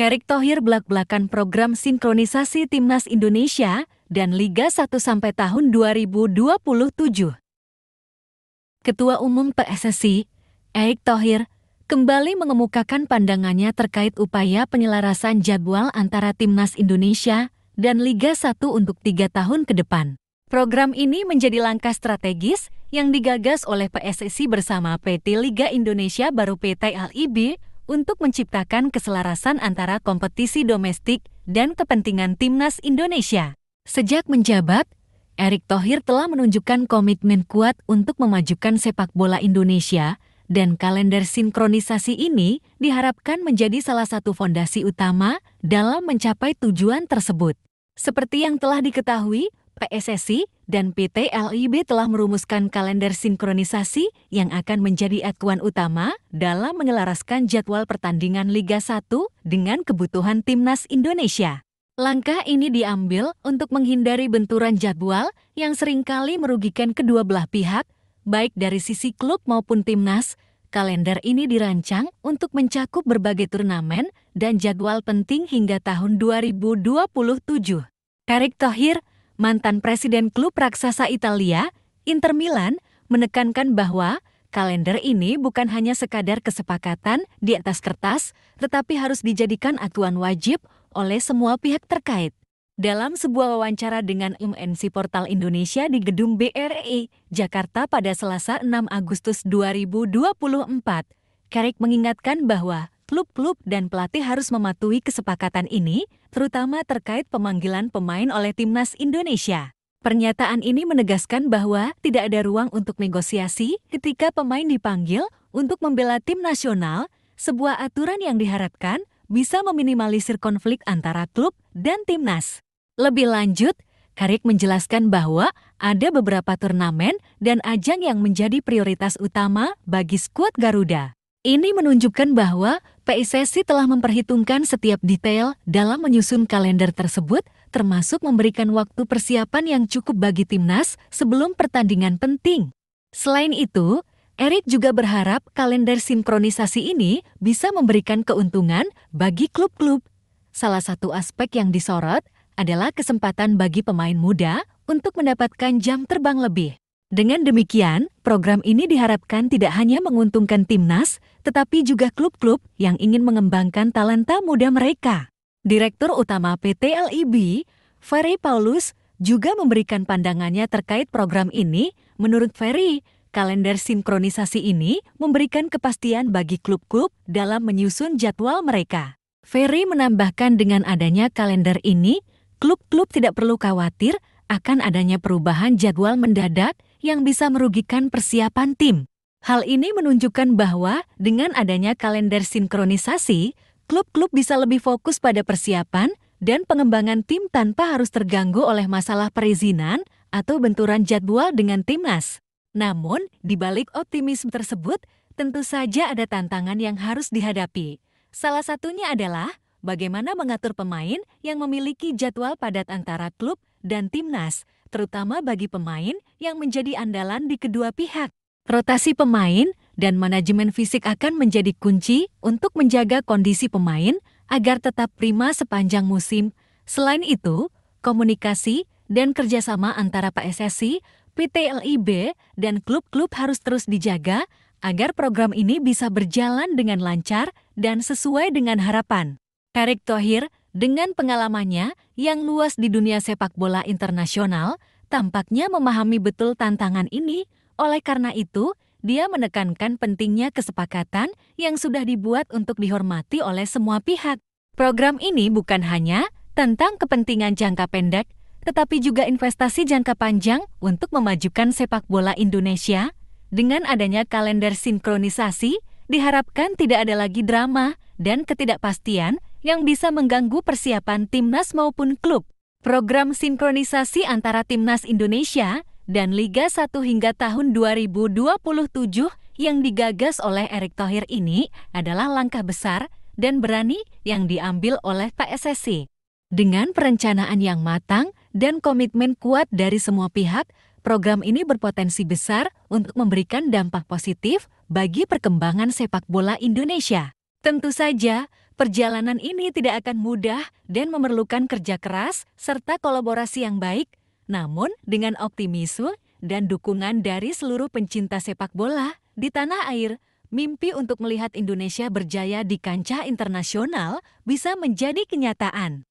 Erick Thohir belak-belakan program sinkronisasi Timnas Indonesia dan Liga 1 sampai tahun 2027. Ketua Umum PSSI, Erick Thohir, kembali mengemukakan pandangannya terkait upaya penyelarasan jadwal antara Timnas Indonesia dan Liga 1 untuk tiga tahun ke depan. Program ini menjadi langkah strategis yang digagas oleh PSSI bersama PT Liga Indonesia baru PT LIB untuk menciptakan keselarasan antara kompetisi domestik dan kepentingan timnas Indonesia. Sejak menjabat, Erick Thohir telah menunjukkan komitmen kuat untuk memajukan sepak bola Indonesia dan kalender sinkronisasi ini diharapkan menjadi salah satu fondasi utama dalam mencapai tujuan tersebut. Seperti yang telah diketahui, PSSI dan PT LIB telah merumuskan kalender sinkronisasi yang akan menjadi acuan utama dalam mengelaraskan jadwal pertandingan Liga 1 dengan kebutuhan timnas Indonesia. Langkah ini diambil untuk menghindari benturan jadwal yang seringkali merugikan kedua belah pihak, baik dari sisi klub maupun timnas. Kalender ini dirancang untuk mencakup berbagai turnamen dan jadwal penting hingga tahun 2027. Karik Tohir mantan presiden klub raksasa Italia, Inter Milan, menekankan bahwa kalender ini bukan hanya sekadar kesepakatan di atas kertas, tetapi harus dijadikan acuan wajib oleh semua pihak terkait. Dalam sebuah wawancara dengan MNC Portal Indonesia di Gedung BRI, e Jakarta pada Selasa 6 Agustus 2024, Karik mengingatkan bahwa klub-klub dan pelatih harus mematuhi kesepakatan ini, terutama terkait pemanggilan pemain oleh timnas Indonesia. Pernyataan ini menegaskan bahwa tidak ada ruang untuk negosiasi ketika pemain dipanggil untuk membela tim nasional, sebuah aturan yang diharapkan bisa meminimalisir konflik antara klub dan timnas. Lebih lanjut, Karik menjelaskan bahwa ada beberapa turnamen dan ajang yang menjadi prioritas utama bagi skuad Garuda. Ini menunjukkan bahwa PSSI telah memperhitungkan setiap detail dalam menyusun kalender tersebut, termasuk memberikan waktu persiapan yang cukup bagi timnas sebelum pertandingan penting. Selain itu, Erik juga berharap kalender sinkronisasi ini bisa memberikan keuntungan bagi klub-klub. Salah satu aspek yang disorot adalah kesempatan bagi pemain muda untuk mendapatkan jam terbang lebih. Dengan demikian, program ini diharapkan tidak hanya menguntungkan timnas, tetapi juga klub-klub yang ingin mengembangkan talenta muda mereka. Direktur Utama PT LIB, Ferry Paulus, juga memberikan pandangannya terkait program ini. Menurut Ferry, kalender sinkronisasi ini memberikan kepastian bagi klub-klub dalam menyusun jadwal mereka. Ferry menambahkan dengan adanya kalender ini, klub-klub tidak perlu khawatir akan adanya perubahan jadwal mendadak yang bisa merugikan persiapan tim. Hal ini menunjukkan bahwa dengan adanya kalender sinkronisasi, klub-klub bisa lebih fokus pada persiapan dan pengembangan tim tanpa harus terganggu oleh masalah perizinan atau benturan jadwal dengan timnas. Namun, di balik optimisme tersebut, tentu saja ada tantangan yang harus dihadapi. Salah satunya adalah bagaimana mengatur pemain yang memiliki jadwal padat antara klub dan timnas, terutama bagi pemain yang menjadi andalan di kedua pihak. Rotasi pemain dan manajemen fisik akan menjadi kunci untuk menjaga kondisi pemain agar tetap prima sepanjang musim. Selain itu, komunikasi dan kerjasama antara PSSI, PT LIB, dan klub-klub harus terus dijaga agar program ini bisa berjalan dengan lancar dan sesuai dengan harapan. Erik Thohir, dengan pengalamannya yang luas di dunia sepak bola internasional, tampaknya memahami betul tantangan ini. Oleh karena itu, dia menekankan pentingnya kesepakatan yang sudah dibuat untuk dihormati oleh semua pihak. Program ini bukan hanya tentang kepentingan jangka pendek, tetapi juga investasi jangka panjang untuk memajukan sepak bola Indonesia. Dengan adanya kalender sinkronisasi, diharapkan tidak ada lagi drama dan ketidakpastian yang bisa mengganggu persiapan timnas maupun klub. Program sinkronisasi antara timnas Indonesia dan Liga 1 hingga tahun 2027 yang digagas oleh Erick Thohir ini adalah langkah besar dan berani yang diambil oleh PSSI. Dengan perencanaan yang matang dan komitmen kuat dari semua pihak, program ini berpotensi besar untuk memberikan dampak positif bagi perkembangan sepak bola Indonesia. Tentu saja, Perjalanan ini tidak akan mudah dan memerlukan kerja keras serta kolaborasi yang baik, namun dengan optimisme dan dukungan dari seluruh pencinta sepak bola di tanah air, mimpi untuk melihat Indonesia berjaya di kancah internasional bisa menjadi kenyataan.